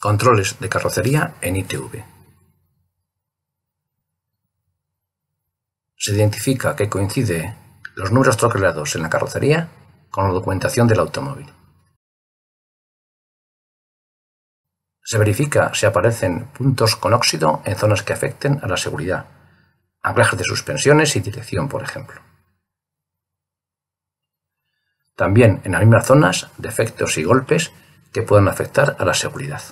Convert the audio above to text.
Controles de carrocería en ITV. Se identifica que coincide los números troquelados en la carrocería con la documentación del automóvil. Se verifica si aparecen puntos con óxido en zonas que afecten a la seguridad, anclajes de suspensiones y dirección, por ejemplo. También en las mismas zonas, defectos y golpes que puedan afectar a la seguridad.